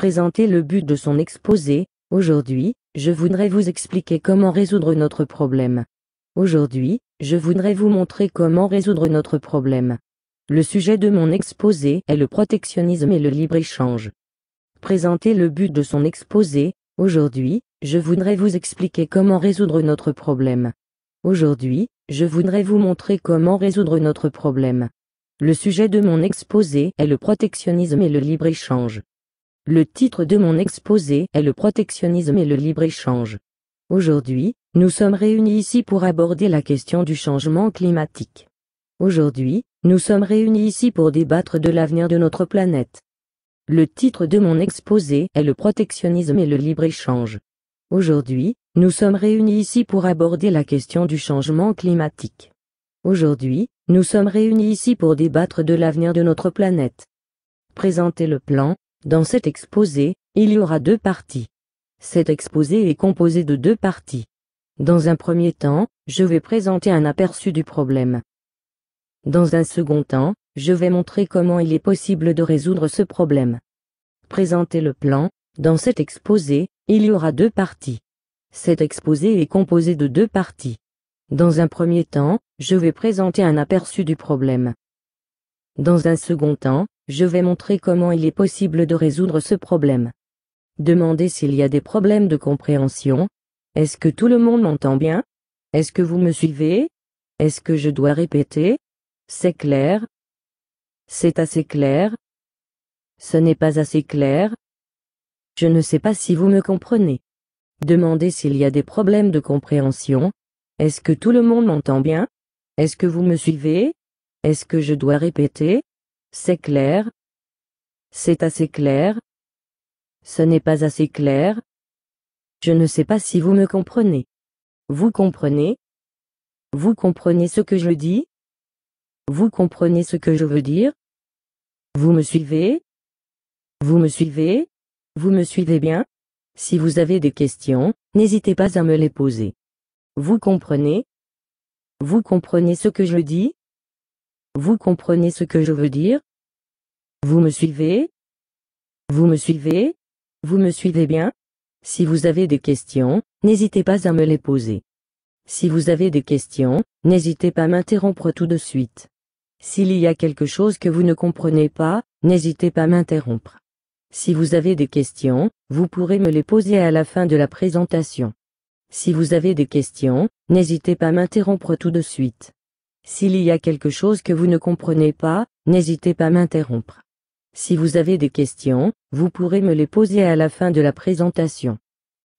présenter le but de son exposé, aujourd'hui, je voudrais vous expliquer comment résoudre notre problème. Aujourd'hui, je voudrais vous montrer comment résoudre notre problème. Le sujet de mon exposé est le protectionnisme et le libre-échange. Présenter le but de son exposé, aujourd'hui, je voudrais vous expliquer comment résoudre notre problème. Aujourd'hui, je voudrais vous montrer comment résoudre notre problème. Le sujet de mon exposé est le protectionnisme et le libre-échange. Le titre de mon exposé est le protectionnisme et le libre-échange. Aujourd'hui, nous sommes réunis ici pour aborder la question du changement climatique. Aujourd'hui, nous sommes réunis ici pour débattre de l'avenir de notre planète. Le titre de mon exposé est le protectionnisme et le libre-échange. Aujourd'hui, nous sommes réunis ici pour aborder la question du changement climatique. Aujourd'hui, nous sommes réunis ici pour débattre de l'avenir de notre planète. Présentez le plan, dans cet exposé, il y aura deux parties. Cet exposé est composé de deux parties. Dans un premier temps, je vais présenter un aperçu du problème. Dans un second temps, je vais montrer comment il est possible de résoudre ce problème. Présenter le plan, dans cet exposé, il y aura deux parties. Cet exposé est composé de deux parties. Dans un premier temps, je vais présenter un aperçu du problème. Dans un second temps, je vais montrer comment il est possible de résoudre ce problème. Demandez s'il y a des problèmes de compréhension. Est-ce que tout le monde m'entend bien Est-ce que vous me suivez Est-ce que je dois répéter C'est clair C'est assez clair Ce n'est pas assez clair Je ne sais pas si vous me comprenez. Demandez s'il y a des problèmes de compréhension. Est-ce que tout le monde m'entend bien Est-ce que vous me suivez Est-ce que je dois répéter c'est clair. C'est assez clair. Ce n'est pas assez clair. Je ne sais pas si vous me comprenez. Vous comprenez Vous comprenez ce que je dis Vous comprenez ce que je veux dire Vous me suivez Vous me suivez Vous me suivez bien Si vous avez des questions, n'hésitez pas à me les poser. Vous comprenez Vous comprenez ce que je dis vous comprenez ce que je veux dire Vous me suivez Vous me suivez Vous me suivez bien Si vous avez des questions, n'hésitez pas à me les poser. Si vous avez des questions, n'hésitez pas à m'interrompre tout de suite. S'il y a quelque chose que vous ne comprenez pas, n'hésitez pas à m'interrompre. Si vous avez des questions, vous pourrez me les poser à la fin de la présentation. Si vous avez des questions, n'hésitez pas à m'interrompre tout de suite. S'il y a quelque chose que vous ne comprenez pas, n'hésitez pas à m'interrompre. Si vous avez des questions, vous pourrez me les poser à la fin de la présentation.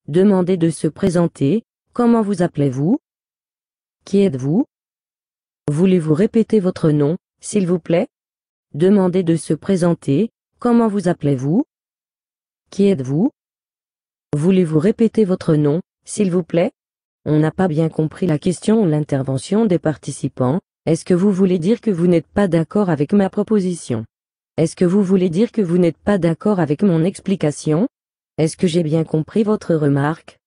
Demandez de se présenter, comment vous appelez-vous Qui êtes-vous Voulez-vous répéter votre nom, s'il vous plaît Demandez de se présenter, comment vous appelez-vous Qui êtes-vous Voulez-vous répéter votre nom, s'il vous plaît on n'a pas bien compris la question ou l'intervention des participants. Est-ce que vous voulez dire que vous n'êtes pas d'accord avec ma proposition Est-ce que vous voulez dire que vous n'êtes pas d'accord avec mon explication Est-ce que j'ai bien compris votre remarque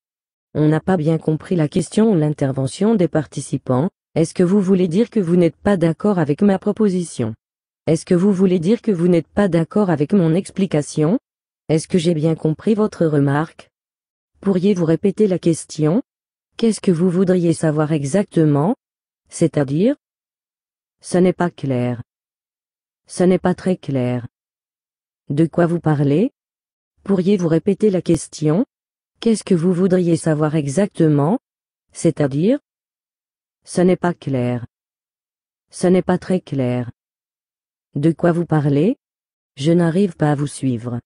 On n'a pas bien compris la question ou l'intervention des participants. Est-ce que vous voulez dire que vous n'êtes pas d'accord avec ma proposition Est-ce que vous voulez dire que vous n'êtes pas d'accord avec mon explication Est-ce que j'ai bien compris votre remarque Pourriez-vous répéter la question Qu'est-ce que vous voudriez savoir exactement C'est-à-dire Ce n'est pas clair. Ce n'est pas très clair. De quoi vous parlez Pourriez-vous répéter la question Qu'est-ce que vous voudriez savoir exactement C'est-à-dire Ce n'est pas clair. Ce n'est pas très clair. De quoi vous parlez Je n'arrive pas à vous suivre.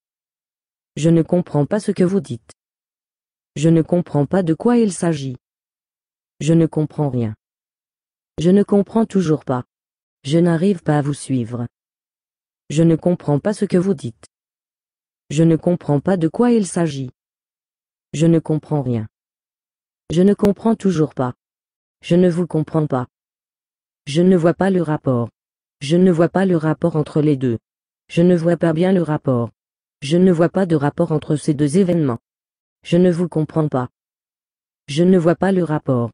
Je ne comprends pas ce que vous dites. Je ne comprends pas de quoi il s'agit. Je ne comprends rien. Je ne comprends toujours pas. Je n'arrive pas à vous suivre. Je ne comprends pas ce que vous dites. Je ne comprends pas de quoi il s'agit. Je ne comprends rien. Je ne comprends toujours pas. Je ne vous comprends pas. Je ne vois pas le rapport. Je ne vois pas le rapport entre les deux. Je ne vois pas bien le rapport. Je ne vois pas de rapport entre ces deux événements. Je ne vous comprends pas. Je ne vois pas le rapport.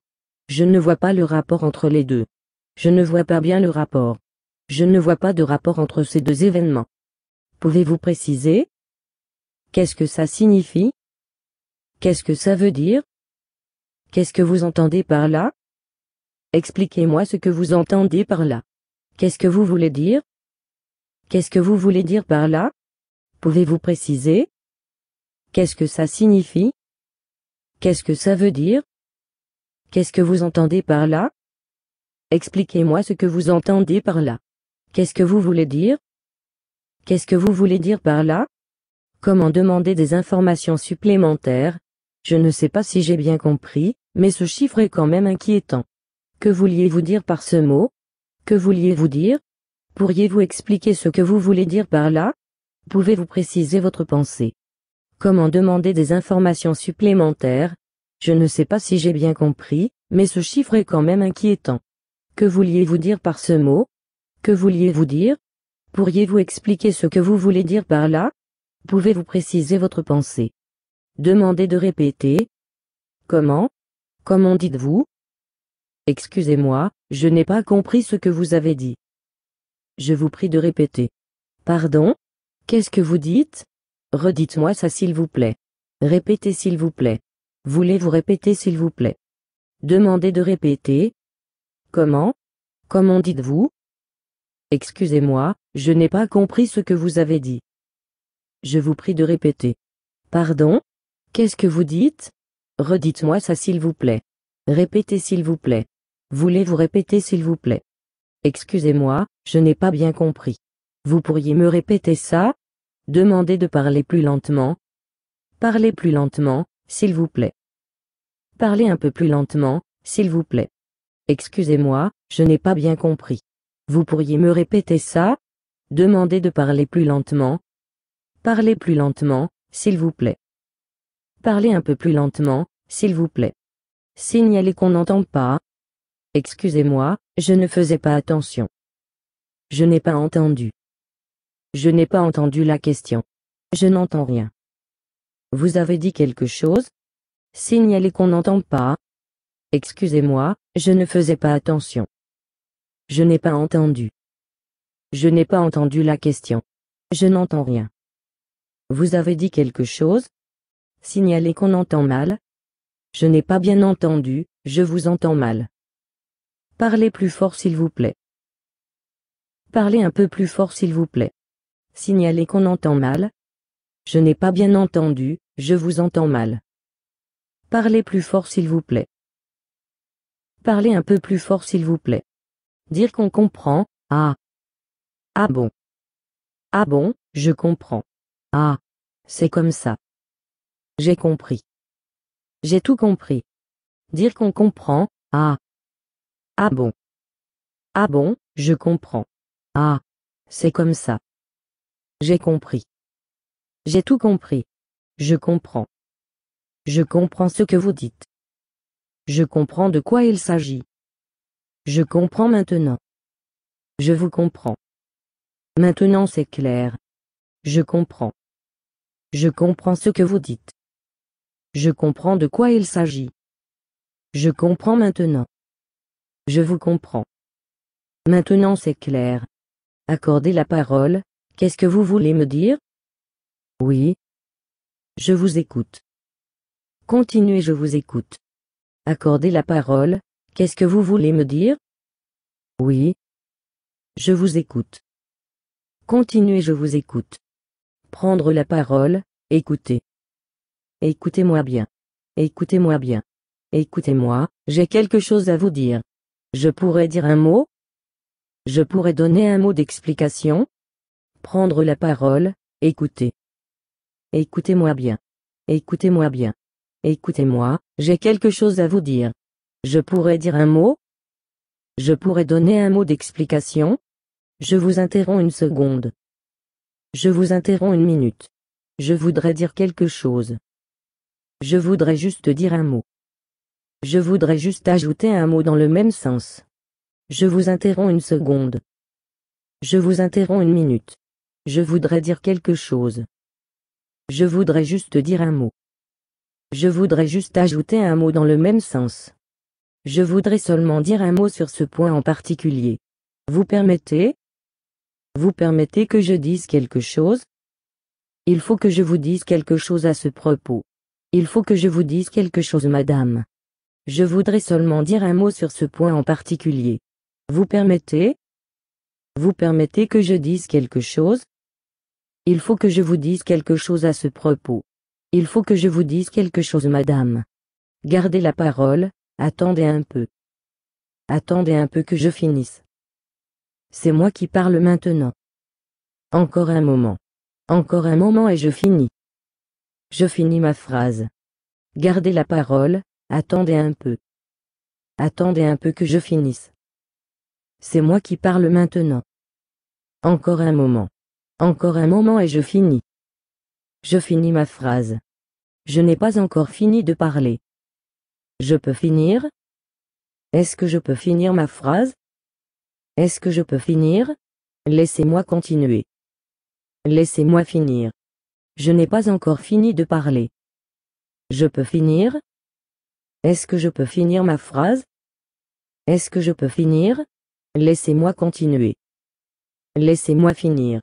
Je ne vois pas le rapport entre les deux. Je ne vois pas bien le rapport. Je ne vois pas de rapport entre ces deux événements. Pouvez-vous préciser Qu'est-ce que ça signifie Qu'est-ce que ça veut dire Qu'est-ce que vous entendez par là Expliquez-moi ce que vous entendez par là. Qu'est-ce que vous voulez dire Qu'est-ce que vous voulez dire par là Pouvez-vous préciser Qu'est-ce que ça signifie Qu'est-ce que ça veut dire Qu'est-ce que vous entendez par là Expliquez-moi ce que vous entendez par là. Qu'est-ce que vous voulez dire Qu'est-ce que vous voulez dire par là Comment demander des informations supplémentaires Je ne sais pas si j'ai bien compris, mais ce chiffre est quand même inquiétant. Que vouliez-vous dire par ce mot Que vouliez-vous dire Pourriez-vous expliquer ce que vous voulez dire par là Pouvez-vous préciser votre pensée Comment demander des informations supplémentaires Je ne sais pas si j'ai bien compris, mais ce chiffre est quand même inquiétant. Que vouliez-vous dire par ce mot Que vouliez-vous dire Pourriez-vous expliquer ce que vous voulez dire par là Pouvez-vous préciser votre pensée Demandez de répéter. Comment Comment dites-vous Excusez-moi, je n'ai pas compris ce que vous avez dit. Je vous prie de répéter. Pardon Qu'est-ce que vous dites Redites-moi ça s'il vous plaît. Répétez s'il vous plaît. Voulez-vous répéter s'il vous plaît Demandez de répéter. Comment Comment dites-vous Excusez-moi, je n'ai pas compris ce que vous avez dit. Je vous prie de répéter. Pardon Qu'est-ce que vous dites Redites-moi ça s'il vous plaît. Répétez s'il vous plaît. Voulez-vous répéter s'il vous plaît Excusez-moi, je n'ai pas bien compris. Vous pourriez me répéter ça Demandez de parler plus lentement. Parlez plus lentement, s'il vous plaît. Parlez un peu plus lentement, s'il vous plaît. Excusez-moi, je n'ai pas bien compris. Vous pourriez me répéter ça Demandez de parler plus lentement. Parlez plus lentement, s'il vous plaît. Parlez un peu plus lentement, s'il vous plaît. Signalez qu'on n'entend pas. Excusez-moi, je ne faisais pas attention. Je n'ai pas entendu. Je n'ai pas entendu la question. Je n'entends rien. Vous avez dit quelque chose Signalez qu'on n'entend pas. Excusez-moi, je ne faisais pas attention. Je n'ai pas entendu. Je n'ai pas entendu la question. Je n'entends rien. Vous avez dit quelque chose Signalez qu'on entend mal. Je n'ai pas bien entendu, je vous entends mal. Parlez plus fort s'il vous plaît. Parlez un peu plus fort s'il vous plaît signaler qu'on entend mal Je n'ai pas bien entendu, je vous entends mal. Parlez plus fort s'il vous plaît. Parlez un peu plus fort s'il vous plaît. Dire qu'on comprend, ah. Ah bon. Ah bon, je comprends. Ah. C'est comme ça. J'ai compris. J'ai tout compris. Dire qu'on comprend, ah. Ah bon. Ah bon, je comprends. Ah. C'est comme ça. J'ai compris. J'ai tout compris. Je comprends. Je comprends ce que vous dites. Je comprends de quoi il s'agit. Je comprends maintenant. Je vous comprends. Maintenant c'est clair. Je comprends. Je comprends ce que vous dites. Je comprends de quoi il s'agit. Je comprends maintenant. Je vous comprends. Maintenant c'est clair. Accordez la parole, Qu'est-ce que vous voulez me dire Oui. Je vous écoute. Continuez, je vous écoute. Accordez la parole. Qu'est-ce que vous voulez me dire Oui. Je vous écoute. Continuez, je vous écoute. Prendre la parole, écoutez. Écoutez-moi bien. Écoutez-moi bien. Écoutez-moi, j'ai quelque chose à vous dire. Je pourrais dire un mot Je pourrais donner un mot d'explication prendre la parole, écoutez. Écoutez-moi bien. Écoutez-moi bien. Écoutez-moi, j'ai quelque chose à vous dire. Je pourrais dire un mot Je pourrais donner un mot d'explication Je vous interromps une seconde. Je vous interromps une minute. Je voudrais dire quelque chose. Je voudrais juste dire un mot. Je voudrais juste ajouter un mot dans le même sens. Je vous interromps une seconde. Je vous interromps une minute. Je voudrais dire quelque chose. Je voudrais juste dire un mot. Je voudrais juste ajouter un mot dans le même sens. Je voudrais seulement dire un mot sur ce point en particulier. Vous permettez Vous permettez que je dise quelque chose Il faut que je vous dise quelque chose à ce propos. Il faut que je vous dise quelque chose madame. Je voudrais seulement dire un mot sur ce point en particulier. Vous permettez Vous permettez que je dise quelque chose il faut que je vous dise quelque chose à ce propos. Il faut que je vous dise quelque chose, madame. Gardez la parole, attendez un peu. Attendez un peu que je finisse. C'est moi qui parle maintenant. Encore un moment. Encore un moment et je finis. Je finis ma phrase. Gardez la parole, attendez un peu. Attendez un peu que je finisse. C'est moi qui parle maintenant. Encore un moment. Encore un moment et je finis. Je finis ma phrase. Je n'ai pas encore fini de parler. Je peux finir Est-ce que je peux finir ma phrase Est-ce que je peux finir Laissez-moi continuer. Laissez-moi finir. Je n'ai pas encore fini de parler. Je peux finir Est-ce que je peux finir ma phrase Est-ce que je peux finir Laissez-moi continuer. Laissez-moi finir.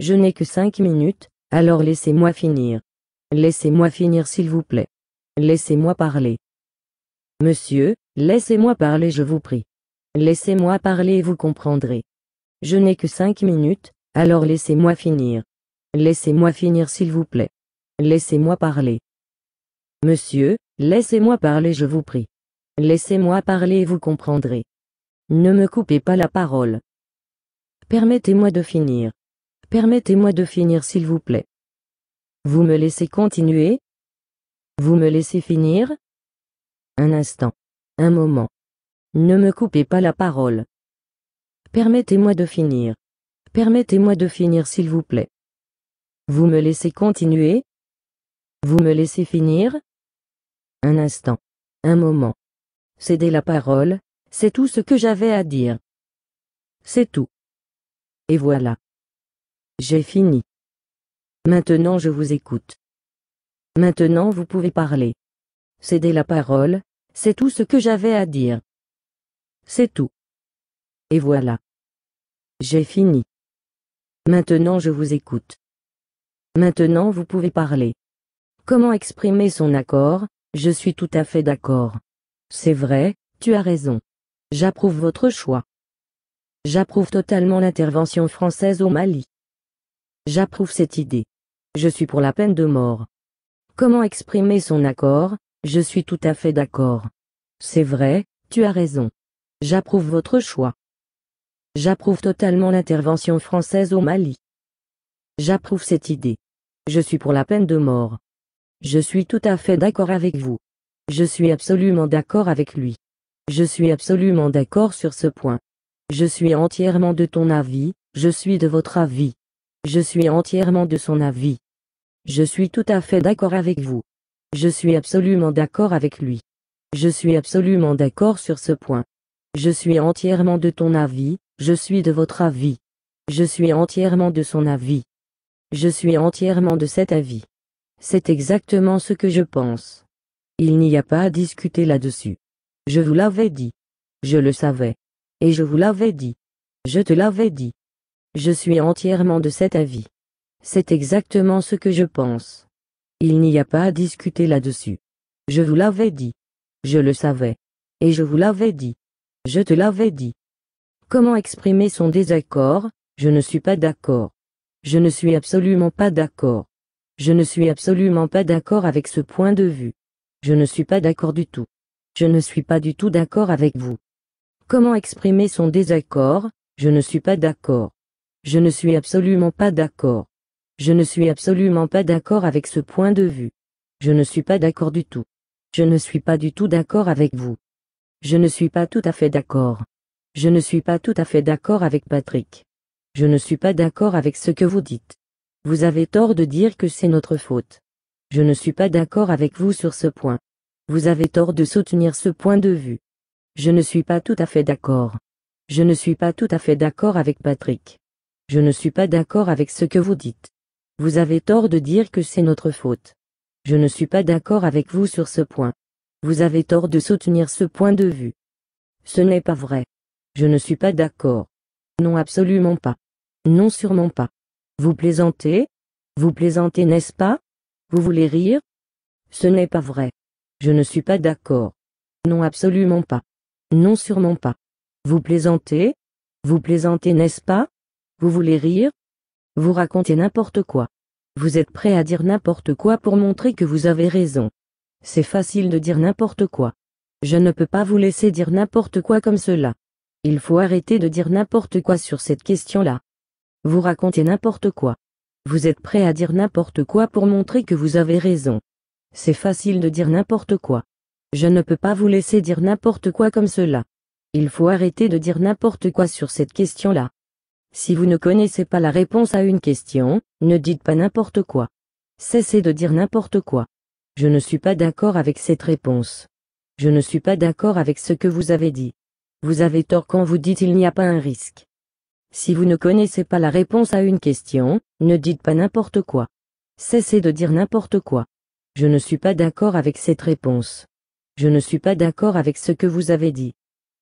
Je n'ai que cinq minutes, alors laissez-moi finir. Laissez-moi finir s'il vous plaît. Laissez-moi parler. Monsieur, laissez-moi parler je vous prie. Laissez-moi parler et vous comprendrez. Je n'ai que cinq minutes, alors laissez-moi finir. Laissez-moi finir s'il vous plaît. Laissez-moi parler. Monsieur, laissez-moi parler je vous prie. Laissez-moi parler et vous comprendrez. Ne me coupez pas la parole. Permettez-moi de finir. Permettez-moi de finir s'il vous plaît. Vous me laissez continuer Vous me laissez finir Un instant. Un moment. Ne me coupez pas la parole. Permettez-moi de finir. Permettez-moi de finir s'il vous plaît. Vous me laissez continuer Vous me laissez finir Un instant. Un moment. Cédez la parole, c'est tout ce que j'avais à dire. C'est tout. Et voilà. J'ai fini. Maintenant je vous écoute. Maintenant vous pouvez parler. céder la parole, c'est tout ce que j'avais à dire. C'est tout. Et voilà. J'ai fini. Maintenant je vous écoute. Maintenant vous pouvez parler. Comment exprimer son accord Je suis tout à fait d'accord. C'est vrai, tu as raison. J'approuve votre choix. J'approuve totalement l'intervention française au Mali. J'approuve cette idée. Je suis pour la peine de mort. Comment exprimer son accord Je suis tout à fait d'accord. C'est vrai, tu as raison. J'approuve votre choix. J'approuve totalement l'intervention française au Mali. J'approuve cette idée. Je suis pour la peine de mort. Je suis tout à fait d'accord avec vous. Je suis absolument d'accord avec lui. Je suis absolument d'accord sur ce point. Je suis entièrement de ton avis, je suis de votre avis. Je suis entièrement de son avis. Je suis tout à fait d'accord avec vous. Je suis absolument d'accord avec lui. Je suis absolument d'accord sur ce point. Je suis entièrement de ton avis, je suis de votre avis. Je suis entièrement de son avis. Je suis entièrement de cet avis. C'est exactement ce que je pense. Il n'y a pas à discuter là-dessus. Je vous l'avais dit. Je le savais. Et je vous l'avais dit. Je te l'avais dit. Je suis entièrement de cet avis. C'est exactement ce que je pense. Il n'y a pas à discuter là-dessus. Je vous l'avais dit. Je le savais. Et je vous l'avais dit. Je te l'avais dit. Comment exprimer son désaccord Je ne suis pas d'accord. Je ne suis absolument pas d'accord. Je ne suis absolument pas d'accord avec ce point de vue. Je ne suis pas d'accord du tout. Je ne suis pas du tout d'accord avec vous. Comment exprimer son désaccord Je ne suis pas d'accord. Je ne suis absolument pas d'accord. Je ne suis absolument pas d'accord avec ce point de vue. Je ne suis pas d'accord du tout. Je ne suis pas du tout d'accord avec vous. Je ne suis pas tout à fait d'accord. Je ne suis pas tout à fait d'accord avec Patrick. Je ne suis pas d'accord avec ce que vous dites. Vous avez tort de dire que c'est notre faute. Je ne suis pas d'accord avec vous sur ce point. Vous avez tort de soutenir ce point de vue. Je ne suis pas tout à fait d'accord. Je ne suis pas tout à fait d'accord avec Patrick. Je ne suis pas d'accord avec ce que vous dites. Vous avez tort de dire que c'est notre faute. Je ne suis pas d'accord avec vous sur ce point. Vous avez tort de soutenir ce point de vue. Ce n'est pas vrai. Je ne suis pas d'accord. Non absolument pas. Non sûrement pas. Vous plaisantez Vous plaisantez n'est-ce pas Vous voulez rire Ce n'est pas vrai. Je ne suis pas d'accord. Non absolument pas. Non sûrement pas. Vous plaisantez Vous plaisantez n'est-ce pas vous voulez rire Vous racontez n'importe quoi. Vous êtes prêt à dire n'importe quoi pour montrer que vous avez raison. C'est facile de dire n'importe quoi. Je ne peux pas vous laisser dire n'importe quoi comme cela. Il faut arrêter de dire n'importe quoi sur cette question-là. Vous racontez n'importe quoi. Vous êtes prêt à dire n'importe quoi pour montrer que vous avez raison. C'est facile de dire n'importe quoi. Je ne peux pas vous laisser dire n'importe quoi comme cela. Il faut arrêter de dire n'importe quoi sur cette question-là. Si vous ne connaissez pas la réponse à une question, ne dites pas n'importe quoi. Cessez de dire n'importe quoi. Je ne suis pas d'accord avec cette réponse. Je ne suis pas d'accord avec ce que vous avez dit. Vous avez tort quand vous dites il n'y a pas un risque. Si vous ne connaissez pas la réponse à une question, ne dites pas n'importe quoi. Cessez de dire n'importe quoi. Je ne suis pas d'accord avec cette réponse. Je ne suis pas d'accord avec ce que vous avez dit.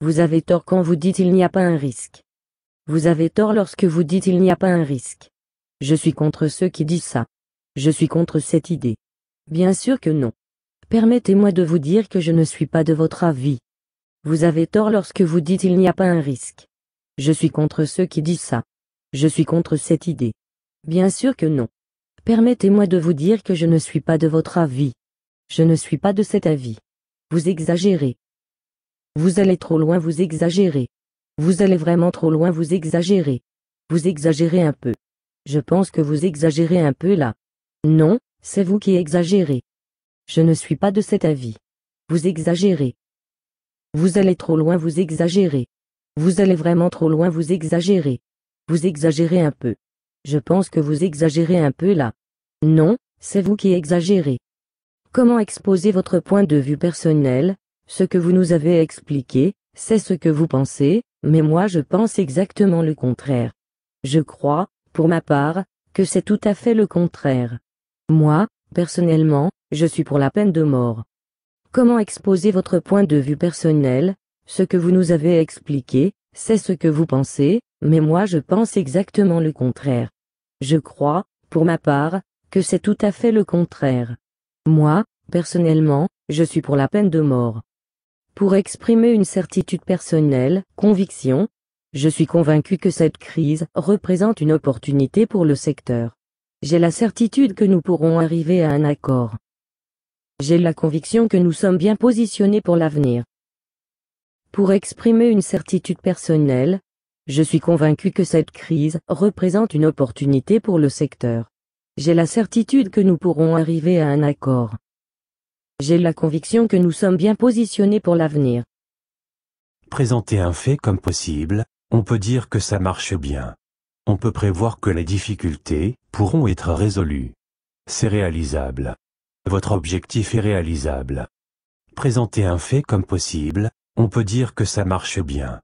Vous avez tort quand vous dites il n'y a pas un risque. Vous avez tort lorsque vous dites il n'y a pas un risque. Je suis contre ceux qui disent ça. Je suis contre cette idée. Bien sûr que non. Permettez-moi de vous dire que je ne suis pas de votre avis. Vous avez tort lorsque vous dites il n'y a pas un risque. Je suis contre ceux qui disent ça. Je suis contre cette idée. Bien sûr que non. Permettez-moi de vous dire que je ne suis pas de votre avis. Je ne suis pas de cet avis. Vous exagérez. Vous allez trop loin, vous exagérez. Vous allez vraiment trop loin, vous exagérez. Vous exagérez un peu. Je pense que vous exagérez un peu là. Non, c'est vous qui exagérez. Je ne suis pas de cet avis. Vous exagérez. Vous allez trop loin, vous exagérez. Vous allez vraiment trop loin, vous exagérez. Vous exagérez un peu. Je pense que vous exagérez un peu là. Non, c'est vous qui exagérez. Comment exposer votre point de vue personnel, ce que vous nous avez expliqué, c'est ce que vous pensez, mais moi je pense exactement le contraire. Je crois, pour ma part, que c'est tout à fait le contraire. Moi, personnellement, je suis pour la peine de mort. Comment exposer votre point de vue personnel Ce que vous nous avez expliqué, c'est ce que vous pensez, mais moi je pense exactement le contraire. Je crois, pour ma part, que c'est tout à fait le contraire. Moi, personnellement, je suis pour la peine de mort pour exprimer une certitude personnelle, conviction. Je suis convaincu que cette crise représente une opportunité pour le secteur. J'ai la certitude que nous pourrons arriver à un accord. J'ai la conviction que nous sommes bien positionnés pour l'avenir. Pour exprimer une certitude personnelle, je suis convaincu que cette crise représente une opportunité pour le secteur. J'ai la certitude que nous pourrons arriver à un accord. J'ai la conviction que nous sommes bien positionnés pour l'avenir. Présenter un fait comme possible, on peut dire que ça marche bien. On peut prévoir que les difficultés pourront être résolues. C'est réalisable. Votre objectif est réalisable. Présenter un fait comme possible, on peut dire que ça marche bien.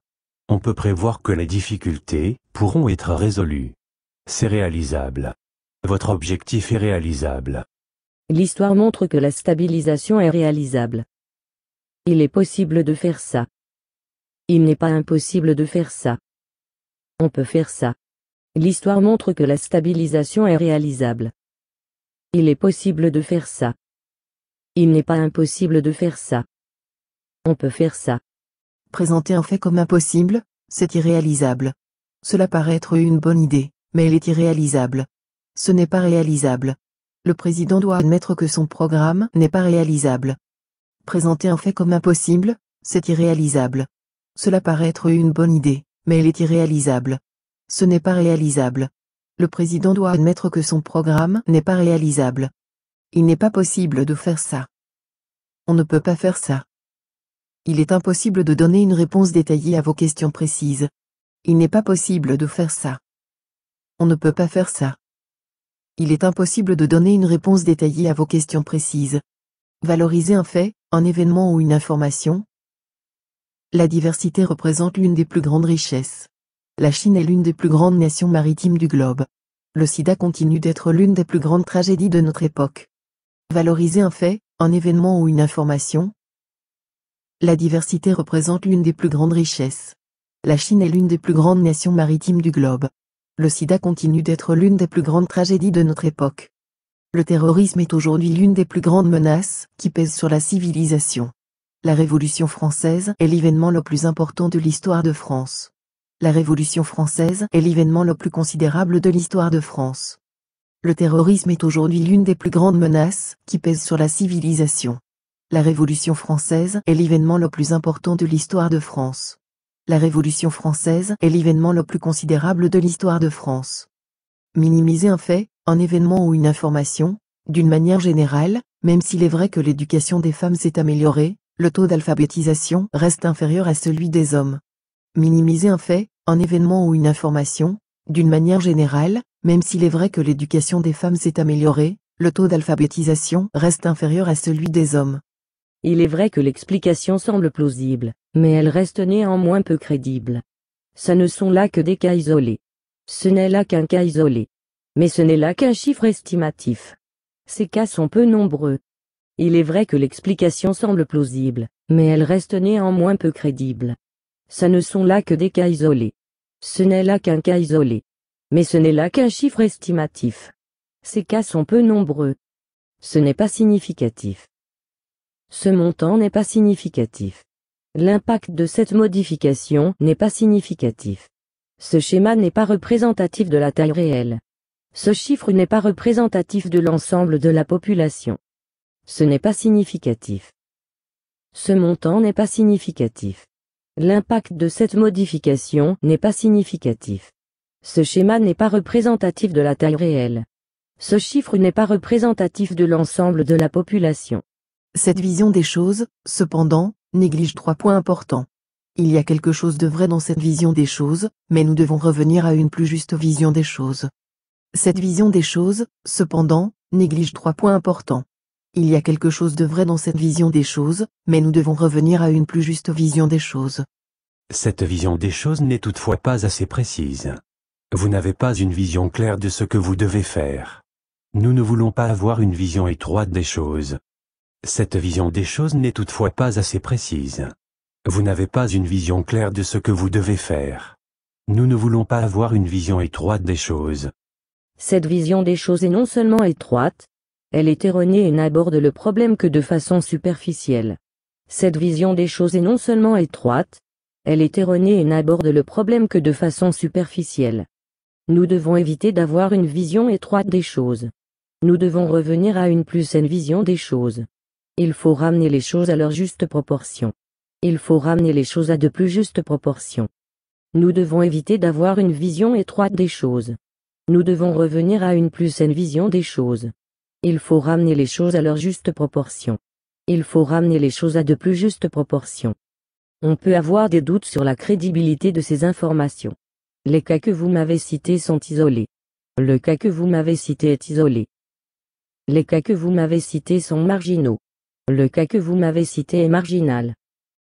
On peut prévoir que les difficultés pourront être résolues. C'est réalisable. Votre objectif est réalisable. L'histoire montre que la stabilisation est réalisable. Il est possible de faire ça. Il n'est pas impossible de faire ça. On peut faire ça. L'histoire montre que la stabilisation est réalisable. Il est possible de faire ça. Il n'est pas impossible de faire ça. On peut faire ça. Présenter un fait comme impossible, c'est irréalisable. Cela paraît être une bonne idée, mais elle est irréalisable. Ce n'est pas réalisable le président doit admettre que son programme n'est pas réalisable. Présenter un fait comme impossible, c'est irréalisable. Cela paraît être une bonne idée, mais elle est irréalisable. Ce n'est pas réalisable. Le président doit admettre que son programme n'est pas réalisable. Il n'est pas possible de faire ça. On ne peut pas faire ça. Il est impossible de donner une réponse détaillée à vos questions précises. Il n'est pas possible de faire ça. On ne peut pas faire ça il est impossible de donner une réponse détaillée à vos questions précises. Valoriser un fait, un événement ou une information La diversité représente l'une des plus grandes richesses. La Chine est l'une des plus grandes nations maritimes du globe. Le sida continue d'être l'une des plus grandes tragédies de notre époque. Valoriser un fait, un événement ou une information La diversité représente l'une des plus grandes richesses. La Chine est l'une des plus grandes nations maritimes du globe le sida continue d'être l'une des plus grandes tragédies de notre époque. Le terrorisme est aujourd'hui l'une des plus grandes menaces qui pèse sur la civilisation. La Révolution française est l'événement le plus important de l'histoire de France. La Révolution française est l'événement le plus considérable de l'histoire de France. Le terrorisme est aujourd'hui l'une des plus grandes menaces qui pèse sur la civilisation. La Révolution française est l'événement le plus important de l'histoire de France la Révolution française est l'événement le plus considérable de l'histoire de France. Minimiser un fait, un événement ou une information, d'une manière générale, même s'il est vrai que l'éducation des femmes s'est améliorée, le taux d'alphabétisation reste inférieur à celui des hommes. Minimiser un fait, un événement ou une information, d'une manière générale, même s'il est vrai que l'éducation des femmes s'est améliorée, le taux d'alphabétisation reste inférieur à celui des hommes. Il est vrai que l'explication semble plausible, mais elle reste néanmoins peu crédible. Ça ne sont là que des cas isolés. Ce n'est là qu'un cas isolé. Mais ce n'est là qu'un chiffre estimatif. Ces cas sont peu nombreux. Il est vrai que l'explication semble plausible, mais elle reste néanmoins peu crédible. Ça ne sont là que des cas isolés. Ce n'est là qu'un cas isolé. Mais ce n'est là qu'un chiffre estimatif. Ces cas sont peu nombreux. Ce n'est pas significatif. Ce montant n'est pas significatif. L'impact de cette modification n'est pas significatif. Ce schéma n'est pas représentatif de la taille réelle. Ce chiffre n'est pas représentatif de l'ensemble de la population. Ce n'est pas significatif. Ce montant n'est pas significatif. L'impact de cette modification n'est pas significatif. Ce schéma n'est pas représentatif de la taille réelle. Ce chiffre n'est pas représentatif de l'ensemble de la population. Cette vision des choses, cependant, néglige trois points importants. Il y a quelque chose de vrai dans cette vision des choses, mais nous devons revenir à une plus juste vision des choses. Cette vision des choses, cependant, néglige trois points importants. Il y a quelque chose de vrai dans cette vision des choses, mais nous devons revenir à une plus juste vision des choses. Cette vision des choses n'est toutefois pas assez précise. Vous n'avez pas une vision claire de ce que vous devez faire. Nous ne voulons pas avoir une vision étroite des choses, cette vision des choses n'est toutefois pas assez précise. Vous n'avez pas une vision claire de ce que vous devez faire. Nous ne voulons pas avoir une vision étroite des choses. Cette vision des choses est non seulement étroite, elle est erronée et n'aborde le problème que de façon superficielle. Cette vision des choses est non seulement étroite, elle est erronée et n'aborde le problème que de façon superficielle. Nous devons éviter d'avoir une vision étroite des choses. Nous devons revenir à une plus saine vision des choses. Il faut ramener les choses à leur juste proportion. Il faut ramener les choses à de plus justes proportions. Nous devons éviter d'avoir une vision étroite des choses. Nous devons revenir à une plus saine vision des choses. Il faut ramener les choses à leur juste proportion. Il faut ramener les choses à de plus justes proportions. On peut avoir des doutes sur la crédibilité de ces informations. Les cas que vous m'avez cités sont isolés. Le cas que vous m'avez cité est isolé. Les cas que vous m'avez cités sont marginaux. Le cas que vous m'avez cité est marginal.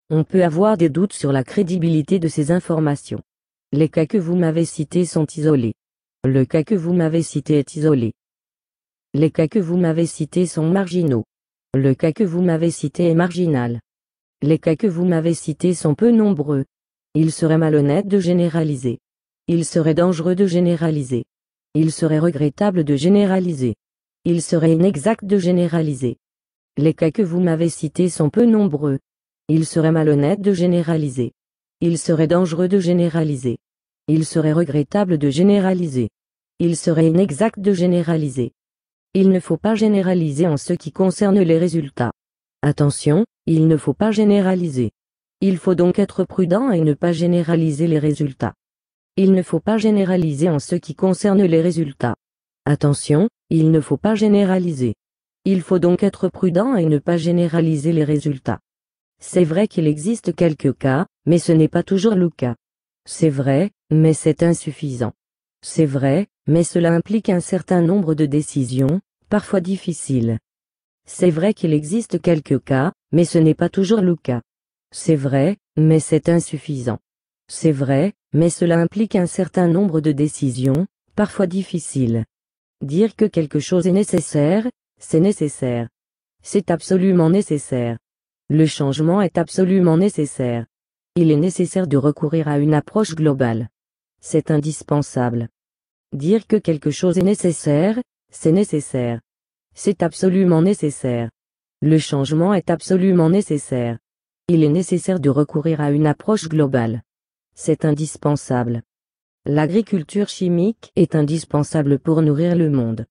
On peut avoir des doutes sur la crédibilité de ces informations. Les cas que vous m'avez cités sont isolés. Le cas que vous m'avez cité est isolé. Les cas que vous m'avez cités sont marginaux. Le cas que vous m'avez cité est marginal. Les cas que vous m'avez cités sont peu nombreux. Il serait malhonnête de généraliser. Il serait dangereux de généraliser. Il serait regrettable de généraliser. Il serait inexact de généraliser. Les cas que vous m'avez cités sont peu nombreux. Il serait malhonnête de généraliser. Il serait dangereux de généraliser. Il serait regrettable de généraliser. Il serait inexact de généraliser. Il ne faut pas généraliser en ce qui concerne les résultats. Attention, il ne faut pas généraliser. Il faut donc être prudent et ne pas généraliser les résultats. Il ne faut pas généraliser en ce qui concerne les résultats. Attention, il ne faut pas généraliser. Il faut donc être prudent et ne pas généraliser les résultats. C'est vrai qu'il existe quelques cas, mais ce n'est pas toujours le cas. C'est vrai, mais c'est insuffisant. C'est vrai, mais cela implique un certain nombre de décisions, parfois difficiles. C'est vrai qu'il existe quelques cas, mais ce n'est pas toujours le cas. C'est vrai, mais c'est insuffisant. C'est vrai, mais cela implique un certain nombre de décisions, parfois difficiles. Dire que quelque chose est nécessaire, c'est nécessaire. C'est absolument nécessaire. Le changement est absolument nécessaire. Il est nécessaire de recourir à une approche globale. C'est indispensable. Dire que quelque chose est nécessaire, c'est nécessaire. C'est absolument nécessaire. Le changement est absolument nécessaire. Il est nécessaire de recourir à une approche globale. C'est indispensable. L'agriculture chimique est indispensable pour nourrir le monde.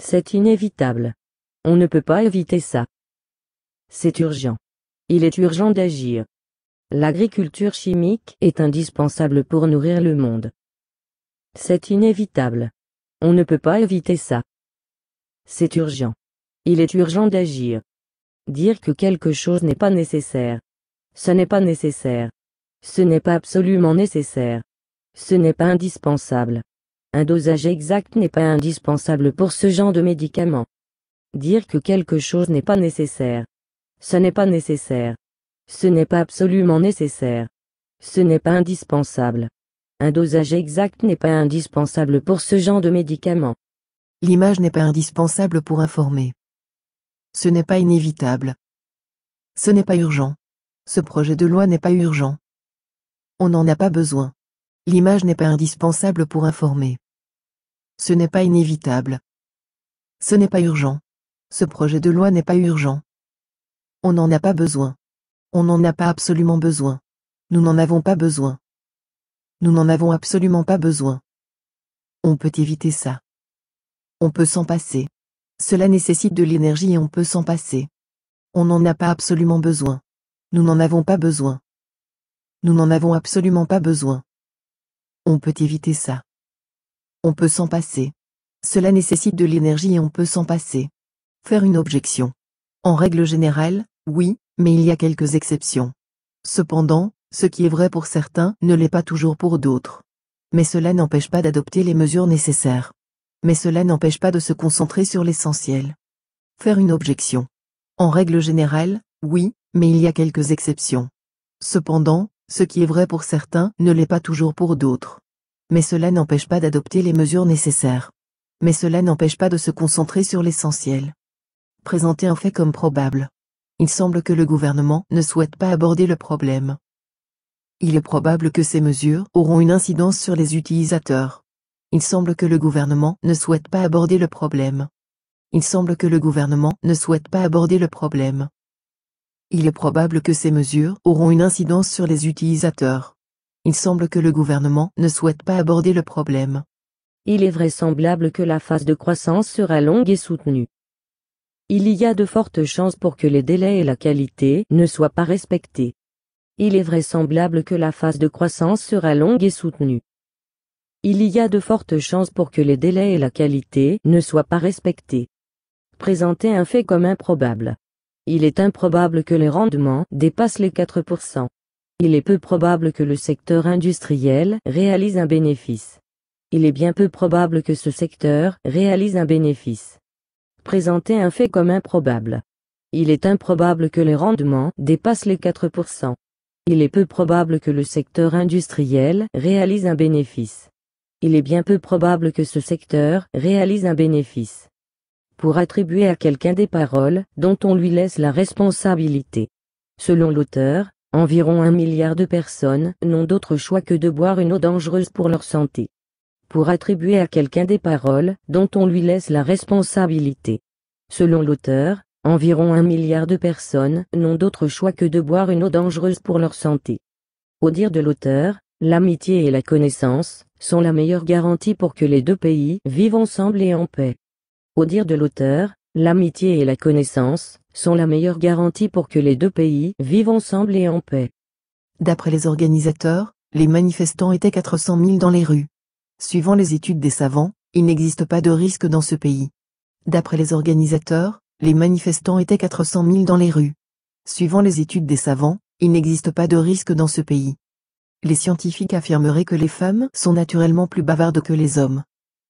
C'est inévitable. On ne peut pas éviter ça. C'est urgent. Il est urgent d'agir. L'agriculture chimique est indispensable pour nourrir le monde. C'est inévitable. On ne peut pas éviter ça. C'est urgent. Il est urgent d'agir. Dire que quelque chose n'est pas nécessaire. Ce n'est pas nécessaire. Ce n'est pas absolument nécessaire. Ce n'est pas indispensable. Un dosage exact n'est pas indispensable pour ce genre de médicament. Dire que quelque chose n'est pas nécessaire. Ce n'est pas nécessaire. Ce n'est pas absolument nécessaire. Ce n'est pas indispensable. Un dosage exact n'est pas indispensable pour ce genre de médicament. L'image n'est pas indispensable pour informer. Ce n'est pas inévitable. Ce n'est pas urgent. Ce projet de loi n'est pas urgent. On n'en a pas besoin l'image n'est pas indispensable pour informer. Ce n'est pas inévitable. Ce n'est pas urgent. Ce projet de loi n'est pas urgent. On n'en a pas besoin. On n'en a pas absolument besoin. Nous n'en avons pas besoin. Nous n'en avons absolument pas besoin. On peut éviter ça. On peut s'en passer. Cela nécessite de l'énergie et on peut s'en passer. On n'en a pas absolument besoin. Nous n'en avons pas besoin. Nous n'en avons absolument pas besoin. On peut éviter ça. On peut s'en passer. Cela nécessite de l'énergie et on peut s'en passer. Faire une objection. En règle générale, oui, mais il y a quelques exceptions. Cependant, ce qui est vrai pour certains ne l'est pas toujours pour d'autres. Mais cela n'empêche pas d'adopter les mesures nécessaires. Mais cela n'empêche pas de se concentrer sur l'essentiel. Faire une objection. En règle générale, oui, mais il y a quelques exceptions. Cependant, ce qui est vrai pour certains ne l'est pas toujours pour d'autres. Mais cela n'empêche pas d'adopter les mesures nécessaires. Mais cela n'empêche pas de se concentrer sur l'essentiel. Présenter un fait comme probable. Il semble que le gouvernement ne souhaite pas aborder le problème. Il est probable que ces mesures auront une incidence sur les utilisateurs. Il semble que le gouvernement ne souhaite pas aborder le problème. Il semble que le gouvernement ne souhaite pas aborder le problème il est probable que ces mesures auront une incidence sur les utilisateurs. Il semble que le gouvernement ne souhaite pas aborder le problème. Il est vraisemblable que la phase de croissance sera longue et soutenue. Il y a de fortes chances pour que les délais et la qualité ne soient pas respectés. Il est vraisemblable que la phase de croissance sera longue et soutenue. Il y a de fortes chances pour que les délais et la qualité ne soient pas respectés. Présenter un fait comme improbable il est improbable que les rendements dépassent les 4%. Il est peu probable que le secteur industriel réalise un bénéfice. Il est bien peu probable que ce secteur réalise un bénéfice. Présenter un fait comme improbable. Il est improbable que les rendements dépassent les 4%. Il est peu probable que le secteur industriel réalise un bénéfice. Il est bien peu probable que ce secteur réalise un bénéfice pour attribuer à quelqu'un des paroles dont on lui laisse la responsabilité. Selon l'auteur, environ un milliard de personnes n'ont d'autre choix que de boire une eau dangereuse pour leur santé. Pour attribuer à quelqu'un des paroles dont on lui laisse la responsabilité. Selon l'auteur, environ un milliard de personnes n'ont d'autre choix que de boire une eau dangereuse pour leur santé. Au dire de l'auteur, l'amitié et la connaissance sont la meilleure garantie pour que les deux pays vivent ensemble et en paix. Au dire de l'auteur, l'amitié et la connaissance sont la meilleure garantie pour que les deux pays vivent ensemble et en paix. D'après les organisateurs, les manifestants étaient 400 000 dans les rues. Suivant les études des savants, il n'existe pas de risque dans ce pays. D'après les organisateurs, les manifestants étaient 400 000 dans les rues. Suivant les études des savants, il n'existe pas de risque dans ce pays. Les scientifiques affirmeraient que les femmes sont naturellement plus bavardes que les hommes.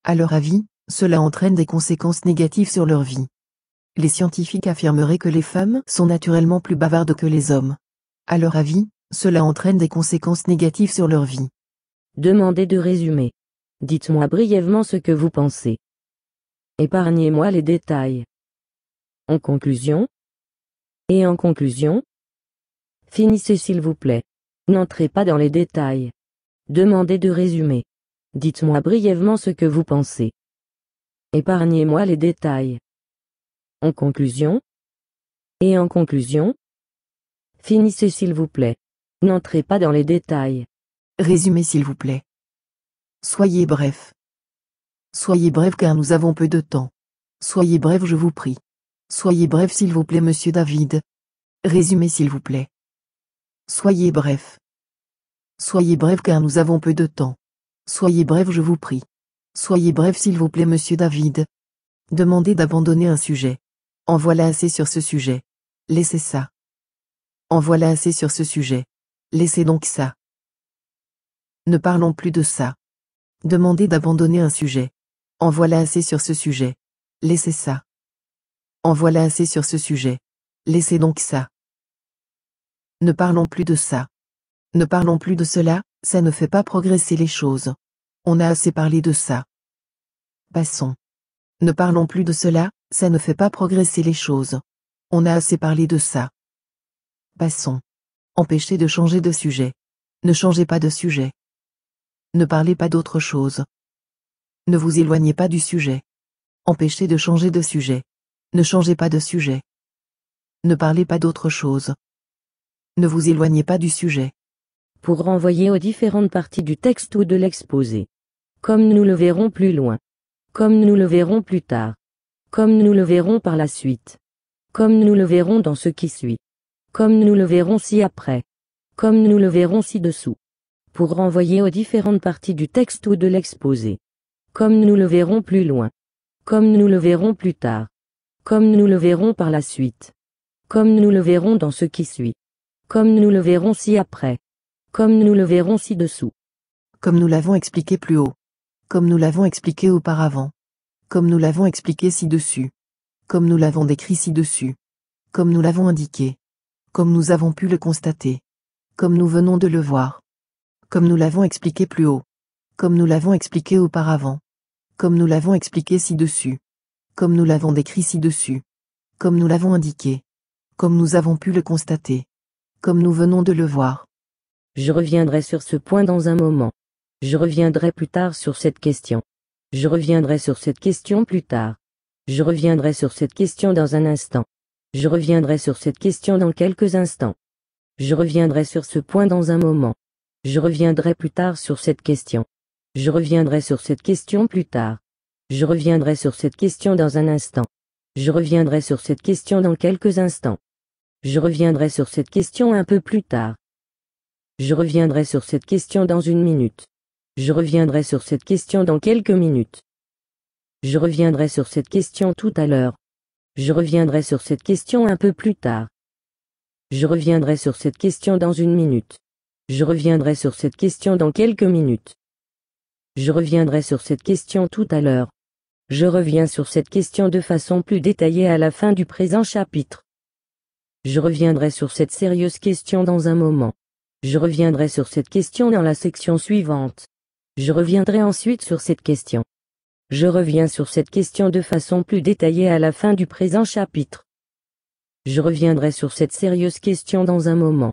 À leur avis, cela entraîne des conséquences négatives sur leur vie. Les scientifiques affirmeraient que les femmes sont naturellement plus bavardes que les hommes. À leur avis, cela entraîne des conséquences négatives sur leur vie. Demandez de résumer. Dites-moi brièvement ce que vous pensez. Épargnez-moi les détails. En conclusion Et en conclusion Finissez s'il vous plaît. N'entrez pas dans les détails. Demandez de résumer. Dites-moi brièvement ce que vous pensez. Épargnez-moi les détails. En conclusion Et en conclusion Finissez s'il vous plaît. N'entrez pas dans les détails. Résumez s'il vous plaît. Soyez bref. Soyez bref car nous avons peu de temps. Soyez bref je vous prie. Soyez bref s'il vous plaît monsieur David. Résumez s'il vous plaît. Soyez bref. Soyez bref car nous avons peu de temps. Soyez bref je vous prie. Soyez bref s'il vous plaît monsieur David. Demandez d'abandonner un sujet. En voilà assez sur ce sujet. Laissez ça. En voilà assez sur ce sujet. Laissez donc ça. Ne parlons plus de ça. Demandez d'abandonner un sujet. En voilà assez sur ce sujet. Laissez ça. En voilà assez sur ce sujet. Laissez donc ça. Ne parlons plus de ça. Ne parlons plus de cela, ça ne fait pas progresser les choses. On a assez parlé de ça. Passons. Ne parlons plus de cela, ça ne fait pas progresser les choses. On a assez parlé de ça. Passons. Empêchez de changer de sujet. Ne changez pas de sujet. Ne parlez pas d'autre chose. Ne vous éloignez pas du sujet. Empêchez de changer de sujet. Ne changez pas de sujet. Ne parlez pas d'autre chose. Ne vous éloignez pas du sujet pour renvoyer aux différentes parties du texte ou de l'exposé. Comme nous le verrons plus loin. Comme nous le verrons plus tard. Comme nous le verrons par la suite. Comme nous le verrons dans ce qui suit. Comme nous le verrons ci-après. Comme nous le verrons ci-dessous. Pour renvoyer aux différentes parties du texte ou de l'exposé. Comme nous le verrons plus loin. Comme nous le verrons plus tard. Comme nous le verrons par la suite. Comme nous le verrons dans ce qui suit. Comme nous le verrons ci-après comme nous le verrons ci-dessous. Comme nous l'avons expliqué plus haut. Comme nous l'avons expliqué auparavant. Comme nous l'avons expliqué ci-dessus. Comme nous l'avons décrit ci-dessus. Comme nous l'avons indiqué. Comme nous avons pu le constater. Comme nous venons de le voir. Comme nous l'avons expliqué plus haut. Comme nous l'avons expliqué auparavant. Comme nous l'avons expliqué ci-dessus. Comme nous l'avons décrit ci-dessus. Comme nous l'avons indiqué. Comme nous avons pu le constater. Comme nous venons de le voir je reviendrai sur ce point dans un moment. Je reviendrai plus tard sur cette question. Je reviendrai sur cette question plus tard. Je reviendrai sur cette question dans un instant. Je reviendrai sur cette question dans quelques instants. Je reviendrai sur ce point dans un moment. Je reviendrai plus tard sur cette question. Je reviendrai sur cette question plus tard. Je reviendrai sur cette question dans un instant. Je reviendrai sur cette question dans quelques instants. Je reviendrai sur cette question un peu plus tard. Je reviendrai sur cette question dans une minute. Je reviendrai sur cette question dans quelques minutes. Je reviendrai sur cette question tout à l'heure. Je reviendrai sur cette question un peu plus tard. Je reviendrai sur cette question dans une minute. Je reviendrai sur cette question dans quelques minutes. Je reviendrai sur cette question tout à l'heure. Je reviens sur cette question de façon plus détaillée à la fin du présent chapitre. Je reviendrai sur cette sérieuse question dans un moment. Je reviendrai sur cette question dans la section suivante. Je reviendrai ensuite sur cette question. Je reviens sur cette question de façon plus détaillée à la fin du présent chapitre. Je reviendrai sur cette sérieuse question dans un moment.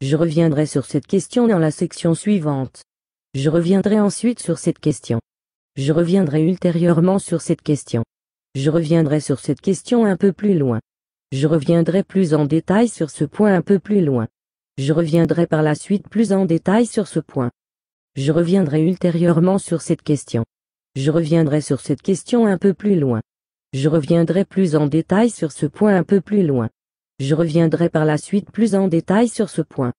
Je reviendrai sur cette question dans la section suivante. Je reviendrai ensuite sur cette question. Je reviendrai ultérieurement sur cette question. Je reviendrai sur cette question un peu plus loin. Je reviendrai plus en détail sur ce point un peu plus loin. Je reviendrai par la suite plus en détail sur ce point. Je reviendrai ultérieurement sur cette question. Je reviendrai sur cette question un peu plus loin. Je reviendrai plus en détail sur ce point un peu plus loin. Je reviendrai par la suite plus en détail sur ce point.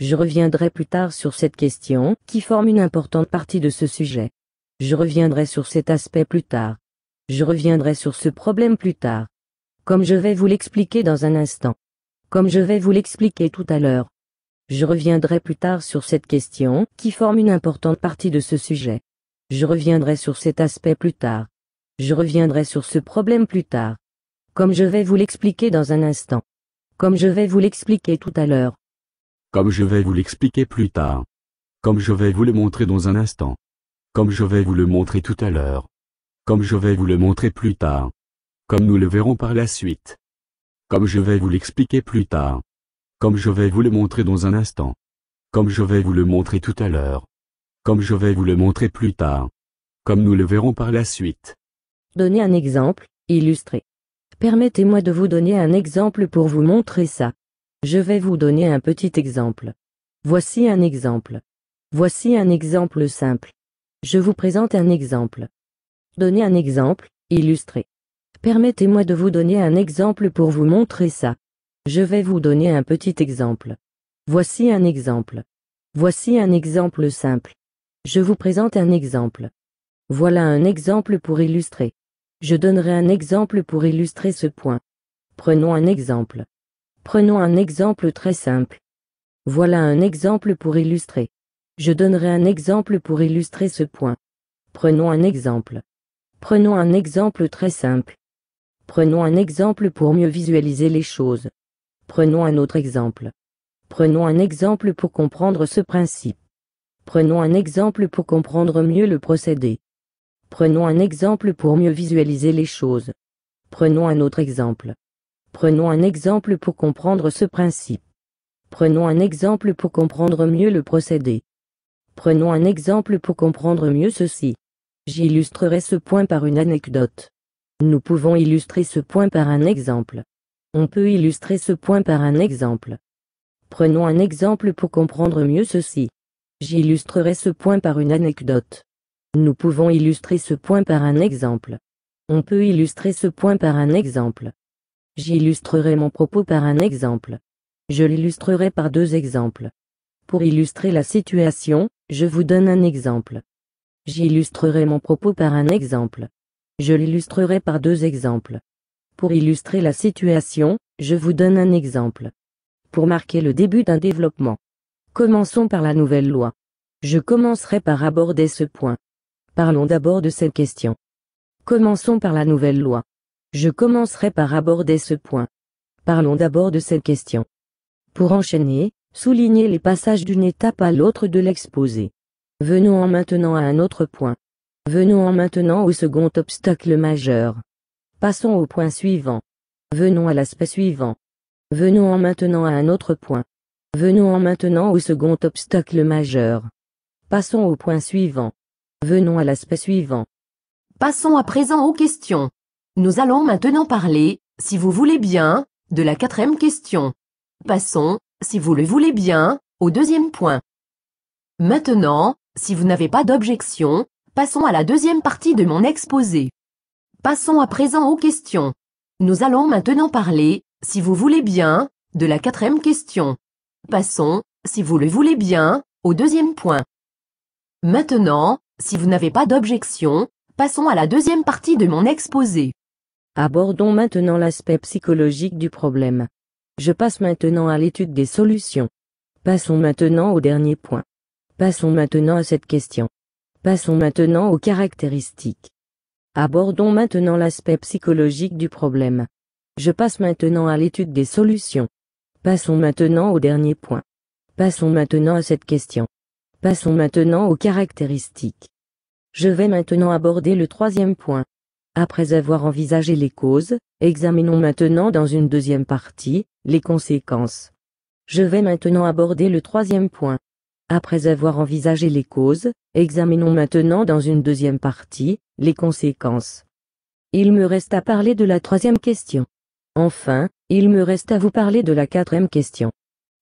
Je reviendrai plus tard sur cette question qui forme une importante partie de ce sujet. Je reviendrai sur cet aspect plus tard. Je reviendrai sur ce problème plus tard. Comme je vais vous l'expliquer dans un instant comme je vais vous l'expliquer tout à l'heure. Je reviendrai plus tard sur cette question qui forme une importante partie de ce sujet. Je reviendrai sur cet aspect plus tard. Je reviendrai sur ce problème plus tard. Comme je vais vous l'expliquer dans un instant. Comme je vais vous l'expliquer tout à l'heure. Comme je vais vous l'expliquer plus tard. Comme je vais vous le montrer dans un instant. Comme je vais vous le montrer tout à l'heure. Comme je vais vous le montrer plus tard. Comme nous le verrons par la suite. Comme je vais vous l'expliquer plus tard. Comme je vais vous le montrer dans un instant. Comme je vais vous le montrer tout à l'heure. Comme je vais vous le montrer plus tard. Comme nous le verrons par la suite. Donnez un exemple, illustré. Permettez-moi de vous donner un exemple pour vous montrer ça. Je vais vous donner un petit exemple. Voici un exemple. Voici un exemple simple. Je vous présente un exemple. Donnez un exemple, illustré. Permettez-moi de vous donner un exemple pour vous montrer ça. Je vais vous donner un petit exemple. Voici un exemple. Voici un exemple simple. Je vous présente un exemple. Voilà un exemple pour illustrer. Je donnerai un exemple pour illustrer ce point. Prenons un exemple. Prenons un exemple très simple. Voilà un exemple pour illustrer. Je donnerai un exemple pour illustrer ce point. Prenons un exemple. Prenons un exemple très simple. Prenons un exemple pour mieux visualiser les choses. Prenons un autre exemple. Prenons un exemple pour comprendre ce principe. Prenons un exemple pour comprendre mieux le procédé. Prenons un exemple pour mieux visualiser les choses. Prenons un autre exemple. Prenons un exemple pour comprendre ce principe. Prenons un exemple pour comprendre mieux le procédé. Prenons un exemple pour comprendre mieux ceci. J'illustrerai ce point par une anecdote. Nous pouvons illustrer ce point par un exemple. On peut illustrer ce point par un exemple. Prenons un exemple pour comprendre mieux ceci. J'illustrerai ce point par une anecdote. Nous pouvons illustrer ce point par un exemple. On peut illustrer ce point par un exemple. J'illustrerai mon propos par un exemple. Je l'illustrerai par deux exemples. Pour illustrer la situation, je vous donne un exemple. J'illustrerai mon propos par un exemple. Je l'illustrerai par deux exemples. Pour illustrer la situation, je vous donne un exemple. Pour marquer le début d'un développement. Commençons par la nouvelle loi. Je commencerai par aborder ce point. Parlons d'abord de cette question. Commençons par la nouvelle loi. Je commencerai par aborder ce point. Parlons d'abord de cette question. Pour enchaîner, soulignez les passages d'une étape à l'autre de l'exposé. Venons en maintenant à un autre point. Venons en maintenant au second obstacle majeur. Passons au point suivant. Venons à l'aspect suivant. Venons en maintenant à un autre point. Venons en maintenant au second obstacle majeur. Passons au point suivant. Venons à l'aspect suivant. Passons à présent aux questions. Nous allons maintenant parler, si vous voulez bien, de la quatrième question. Passons, si vous le voulez bien, au deuxième point. Maintenant, si vous n'avez pas d'objection, Passons à la deuxième partie de mon exposé. Passons à présent aux questions. Nous allons maintenant parler, si vous voulez bien, de la quatrième question. Passons, si vous le voulez bien, au deuxième point. Maintenant, si vous n'avez pas d'objection, passons à la deuxième partie de mon exposé. Abordons maintenant l'aspect psychologique du problème. Je passe maintenant à l'étude des solutions. Passons maintenant au dernier point. Passons maintenant à cette question. Passons maintenant aux caractéristiques. Abordons maintenant l'aspect psychologique du problème. Je passe maintenant à l'étude des solutions. Passons maintenant au dernier point. Passons maintenant à cette question. Passons maintenant aux caractéristiques. Je vais maintenant aborder le troisième point. Après avoir envisagé les causes, examinons maintenant dans une deuxième partie, les conséquences. Je vais maintenant aborder le troisième point. Après avoir envisagé les causes, examinons maintenant dans une deuxième partie, les conséquences. Il me reste à parler de la troisième question. Enfin, il me reste à vous parler de la quatrième question.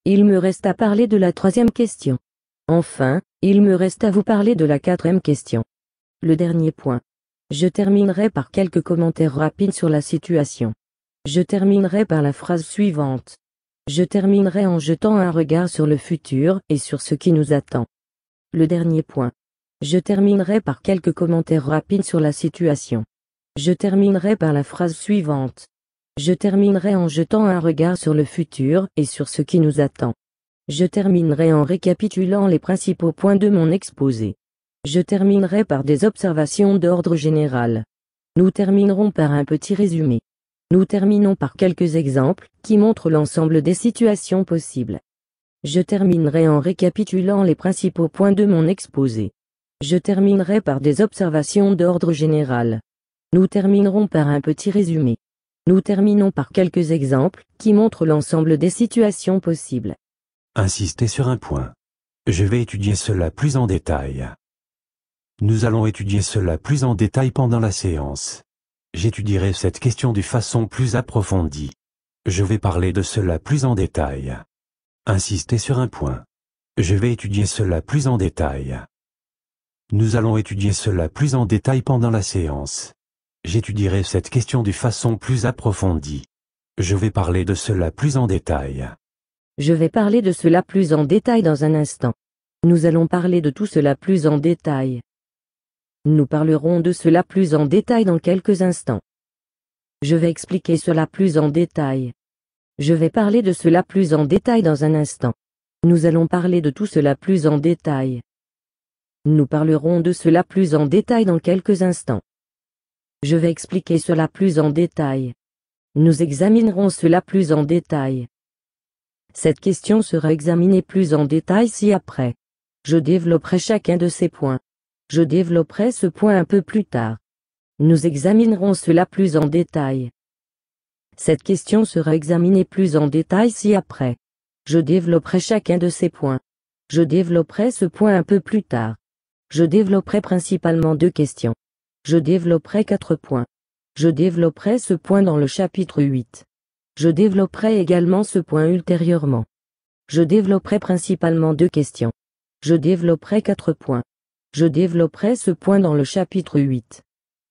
Il me reste à parler de la troisième question. Enfin, il me reste à vous parler de la quatrième question. Le dernier point. Je terminerai par quelques commentaires rapides sur la situation. Je terminerai par la phrase suivante. Je terminerai en jetant un regard sur le futur et sur ce qui nous attend. Le dernier point. Je terminerai par quelques commentaires rapides sur la situation. Je terminerai par la phrase suivante. Je terminerai en jetant un regard sur le futur et sur ce qui nous attend. Je terminerai en récapitulant les principaux points de mon exposé. Je terminerai par des observations d'ordre général. Nous terminerons par un petit résumé. Nous terminons par quelques exemples qui montrent l'ensemble des situations possibles. Je terminerai en récapitulant les principaux points de mon exposé. Je terminerai par des observations d'ordre général. Nous terminerons par un petit résumé. Nous terminons par quelques exemples qui montrent l'ensemble des situations possibles. Insister sur un point. Je vais étudier cela plus en détail. Nous allons étudier cela plus en détail pendant la séance. J'étudierai cette question de façon plus approfondie. Je vais parler de cela plus en détail. Insister sur un point. Je vais étudier cela plus en détail. Nous allons étudier cela plus en détail pendant la séance. J'étudierai cette question de façon plus approfondie. Je vais parler de cela plus en détail. Je vais parler de cela plus en détail dans un instant. Nous allons parler de tout cela plus en détail. Nous parlerons de cela plus en détail dans quelques instants. Je vais expliquer cela plus en détail. Je vais parler de cela plus en détail dans un instant. Nous allons parler de tout cela plus en détail. Nous parlerons de cela plus en détail dans quelques instants. Je vais expliquer cela plus en détail. Nous examinerons cela plus en détail. Cette question sera examinée plus en détail si après Je développerai chacun de ces points. Je développerai ce point un peu plus tard. Nous examinerons cela plus en détail. Cette question sera examinée plus en détail ci-après. Je développerai chacun de ces points. Je développerai ce point un peu plus tard. Je développerai principalement deux questions. Je développerai quatre points. Je développerai ce point dans le chapitre 8. Je développerai également ce point ultérieurement. Je développerai principalement deux questions. Je développerai quatre points. Je développerai ce point dans le chapitre 8.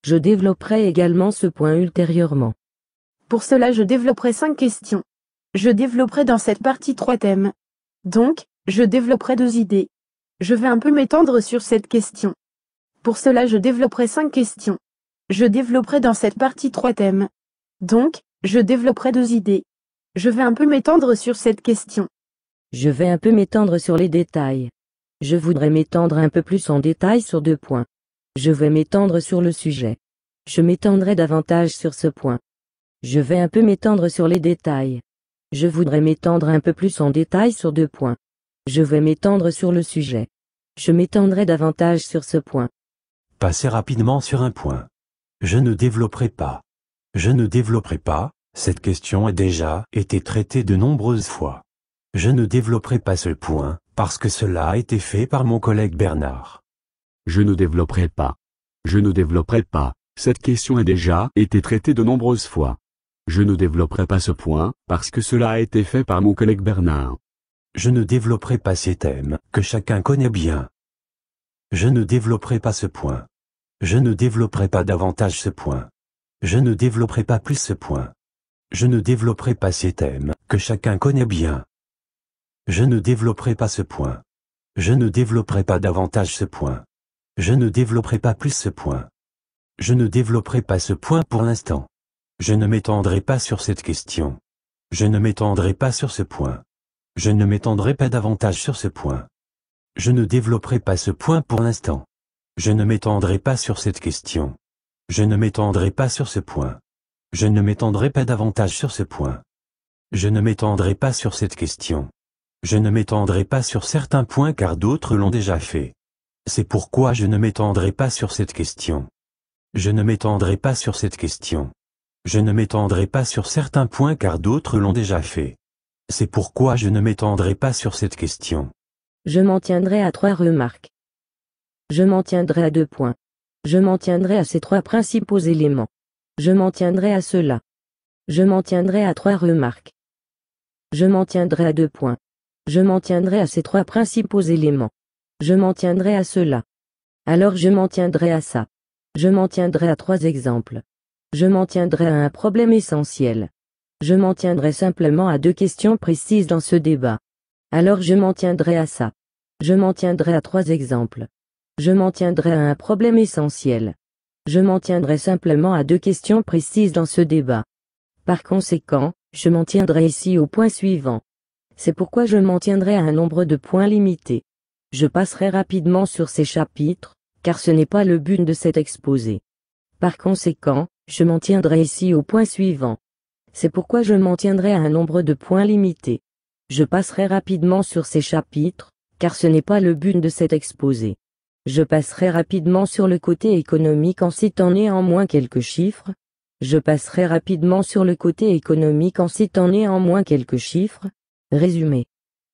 Je développerai également ce point ultérieurement. Pour cela je développerai cinq questions. Je développerai dans cette partie trois thèmes. Donc, je développerai deux idées. Je vais un peu m'étendre sur cette question. Pour cela je développerai cinq questions. Je développerai dans cette partie trois thèmes. Donc, je développerai deux idées. Je vais un peu m'étendre sur cette question. Je vais un peu m'étendre sur les détails. Je voudrais m'étendre un peu plus en détail sur deux points. Je vais m'étendre sur le sujet. Je m'étendrai davantage sur ce point. Je vais un peu m'étendre sur les détails. Je voudrais m'étendre un peu plus en détail sur deux points. Je vais m'étendre sur le sujet. Je m'étendrai davantage sur ce point. Passez rapidement sur un point. Je ne développerai pas. Je ne développerai pas, cette question a déjà été traitée de nombreuses fois. Je ne développerai pas ce point, parce que cela a été fait par mon collègue Bernard. Je ne développerai pas. Je ne développerai pas. Cette question a déjà été traitée de nombreuses fois. Je ne développerai pas ce point, parce que cela a été fait par mon collègue Bernard. Je ne développerai pas ces thèmes, que chacun connaît bien. Je ne développerai pas ce point. Je ne développerai pas davantage ce point. Je ne développerai pas plus ce point. Je ne développerai pas ces thèmes, que chacun connaît bien. Je ne développerai pas ce point. Je ne développerai pas davantage ce point. Je ne développerai pas plus ce point. Je ne développerai pas ce point pour l'instant. Je ne m'étendrai pas sur cette question. Je ne m'étendrai pas sur ce point. Je ne m'étendrai pas davantage sur ce point. Je ne développerai pas ce point pour l'instant. Je ne m'étendrai pas sur cette question. Je ne m'étendrai pas sur ce point. Je ne m'étendrai pas davantage sur ce point. Je ne m'étendrai pas sur cette question. Je ne m'étendrai pas sur certains points car d'autres l'ont déjà fait. C'est pourquoi je ne m'étendrai pas sur cette question. Je ne m'étendrai pas sur cette question. Je ne m'étendrai pas sur certains points car d'autres l'ont déjà fait. C'est pourquoi je ne m'étendrai pas sur cette question. Je m'en tiendrai à trois remarques. Je m'en tiendrai à deux points. Je m'en tiendrai à ces trois principaux éléments. Je m'en tiendrai à cela. Je m'en tiendrai à trois remarques. Je m'en tiendrai à deux points. Je m'en tiendrai à ces trois principaux éléments. Je m'en tiendrai à cela. Alors je m'en tiendrai à ça. Je m'en tiendrai à trois exemples. Je m'en tiendrai à un problème essentiel. Je m'en tiendrai simplement à deux questions précises dans ce débat. Alors je m'en tiendrai à ça. Je m'en tiendrai à trois exemples. Je m'en tiendrai à un problème essentiel. Je m'en tiendrai simplement à deux questions précises dans ce débat. Par conséquent, je m'en tiendrai ici au point suivant. C'est pourquoi je m'en tiendrai à un nombre de points limités. Je passerai rapidement sur ces chapitres, car ce n'est pas le but de cet exposé. Par conséquent, je m'en tiendrai ici au point suivant. C'est pourquoi je m'en tiendrai à un nombre de points limités. Je passerai rapidement sur ces chapitres, car ce n'est pas le but de cet exposé. Je passerai rapidement sur le côté économique en citant néanmoins quelques chiffres. Je passerai rapidement sur le côté économique en citant néanmoins quelques chiffres, Résumé.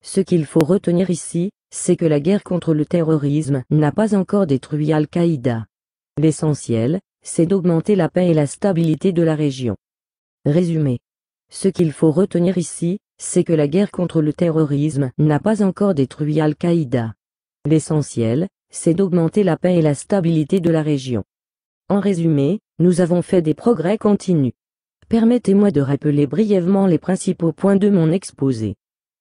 Ce qu'il faut retenir ici, c'est que la guerre contre le terrorisme n'a pas encore détruit Al-Qaïda. L'essentiel, c'est d'augmenter la paix et la stabilité de la région. Résumé. Ce qu'il faut retenir ici, c'est que la guerre contre le terrorisme n'a pas encore détruit Al-Qaïda. L'essentiel, c'est d'augmenter la paix et la stabilité de la région. En résumé, nous avons fait des progrès continus. Permettez-moi de rappeler brièvement les principaux points de mon exposé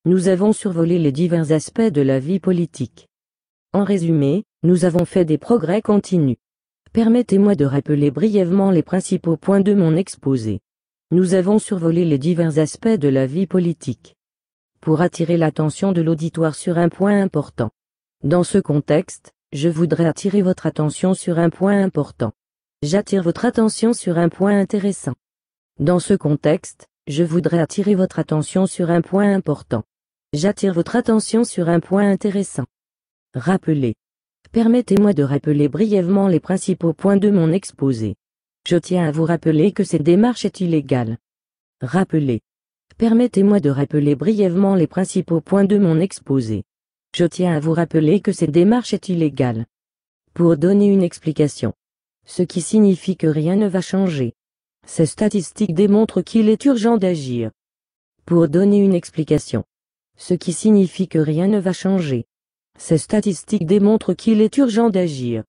nous avons survolé les divers aspects de la vie politique. En résumé, nous avons fait des progrès continus. Permettez-moi de rappeler brièvement les principaux points de mon exposé. Nous avons survolé les divers aspects de la vie politique. Pour attirer l'attention de l'auditoire sur un point important. Dans ce contexte, je voudrais attirer votre attention sur un point important. J'attire votre attention sur un point intéressant. Dans ce contexte, je voudrais attirer votre attention sur un point important. J'attire votre attention sur un point intéressant. Rappelez. Permettez-moi de rappeler brièvement les principaux points de mon exposé. Je tiens à vous rappeler que cette démarche est illégale. Rappelez. Permettez-moi de rappeler brièvement les principaux points de mon exposé. Je tiens à vous rappeler que cette démarche est illégale. Pour donner une explication. Ce qui signifie que rien ne va changer. Ces statistiques démontrent qu'il est urgent d'agir. Pour donner une explication ce qui signifie que rien ne va changer. Ces statistiques démontrent qu'il est urgent d'agir.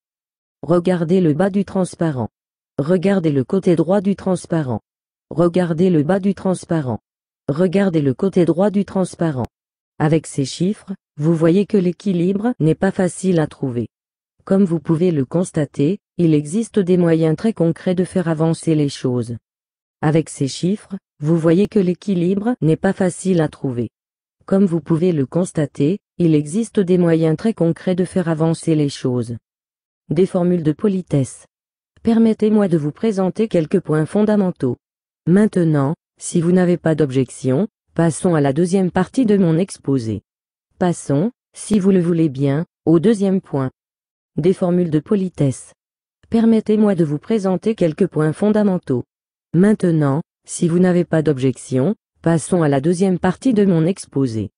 Regardez le bas du transparent. Regardez le côté droit du transparent. Regardez le bas du transparent. Regardez le côté droit du transparent. Avec ces chiffres, vous voyez que l'équilibre n'est pas facile à trouver. Comme vous pouvez le constater, il existe des moyens très concrets de faire avancer les choses. Avec ces chiffres, vous voyez que l'équilibre n'est pas facile à trouver. Comme vous pouvez le constater, il existe des moyens très concrets de faire avancer les choses. Des formules de politesse. Permettez-moi de vous présenter quelques points fondamentaux. Maintenant, si vous n'avez pas d'objection, passons à la deuxième partie de mon exposé. Passons, si vous le voulez bien, au deuxième point. Des formules de politesse. Permettez-moi de vous présenter quelques points fondamentaux. Maintenant, si vous n'avez pas d'objection, Passons à la deuxième partie de mon exposé.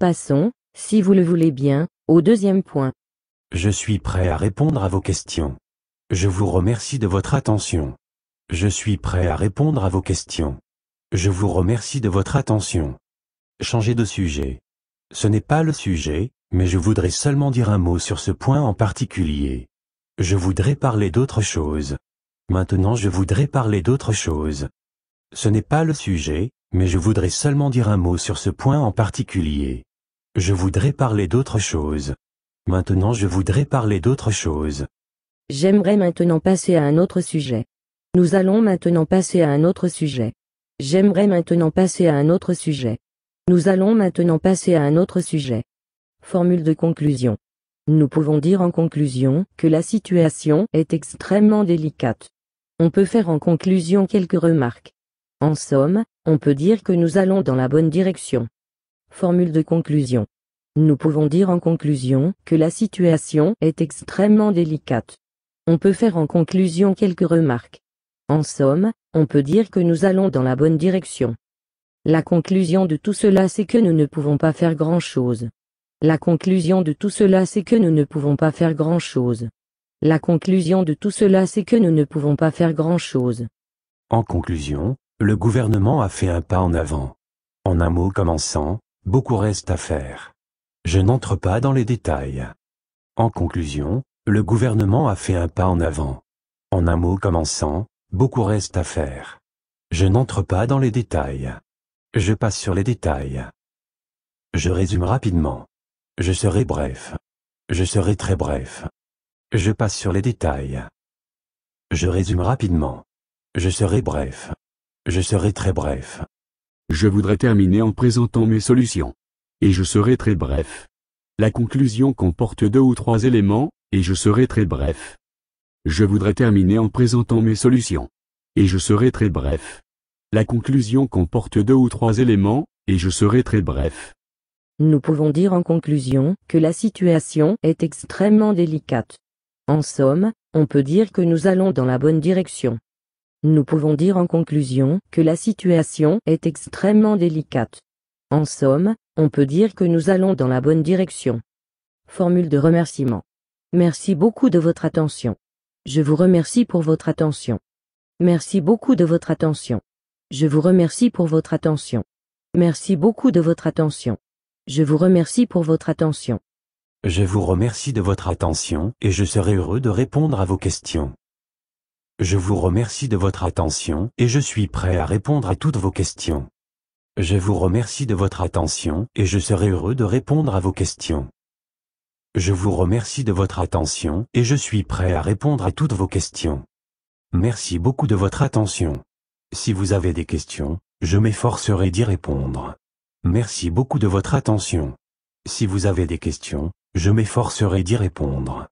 Passons, si vous le voulez bien, au deuxième point. Je suis prêt à répondre à vos questions. Je vous remercie de votre attention. Je suis prêt à répondre à vos questions. Je vous remercie de votre attention. Changez de sujet. Ce n'est pas le sujet, mais je voudrais seulement dire un mot sur ce point en particulier. Je voudrais parler d'autre chose. Maintenant je voudrais parler d'autre chose. Ce n'est pas le sujet, mais je voudrais seulement dire un mot sur ce point en particulier. Je voudrais parler d'autre chose. Maintenant je voudrais parler d'autre chose. J'aimerais maintenant passer à un autre sujet. Nous allons maintenant passer à un autre sujet. J'aimerais maintenant passer à un autre sujet. Nous allons maintenant passer à un autre sujet. Formule de conclusion. Nous pouvons dire en conclusion que la situation est extrêmement délicate. On peut faire en conclusion quelques remarques. En somme, on peut dire que nous allons dans la bonne direction. Formule de conclusion. Nous pouvons dire en conclusion que la situation est extrêmement délicate. On peut faire en conclusion quelques remarques. En somme, on peut dire que nous allons dans la bonne direction. La conclusion de tout cela c'est que nous ne pouvons pas faire grand-chose. La conclusion de tout cela c'est que nous ne pouvons pas faire grand-chose. La conclusion de tout cela c'est que nous ne pouvons pas faire grand-chose. En conclusion, le gouvernement a fait un pas en avant. En un mot commençant, beaucoup reste à faire. Je n'entre pas dans les détails. En conclusion, le gouvernement a fait un pas en avant. En un mot commençant, beaucoup reste à faire. Je n'entre pas dans les détails. Je passe sur les détails. Je résume rapidement. Je serai bref. Je serai très bref. Je passe sur les détails. Je résume rapidement. Je serai bref. Je serai très bref. Je voudrais terminer en présentant mes solutions. Et je serai très bref. La conclusion comporte deux ou trois éléments, et je serai très bref. Je voudrais terminer en présentant mes solutions. Et je serai très bref. La conclusion comporte deux ou trois éléments, et je serai très bref. Nous pouvons dire en conclusion que la situation est extrêmement délicate. En somme, on peut dire que nous allons dans la bonne direction. Nous pouvons dire en conclusion que la situation est extrêmement délicate. En somme, on peut dire que nous allons dans la bonne direction. Formule de remerciement. Merci beaucoup de votre attention. Je vous remercie pour votre attention. Merci beaucoup de votre attention. Je vous remercie pour votre attention. Merci beaucoup de votre attention. Je vous remercie pour votre attention. Je vous remercie de votre attention et je serai heureux de répondre à vos questions. Je vous remercie de votre attention et je suis prêt à répondre à toutes vos questions. Je vous remercie de votre attention et je serai heureux de répondre à vos questions. Je vous remercie de votre attention et je suis prêt à répondre à toutes vos questions. Merci beaucoup de votre attention. Si vous avez des questions, je m'efforcerai d'y répondre. Merci beaucoup de votre attention. Si vous avez des questions, je m'efforcerai d'y répondre.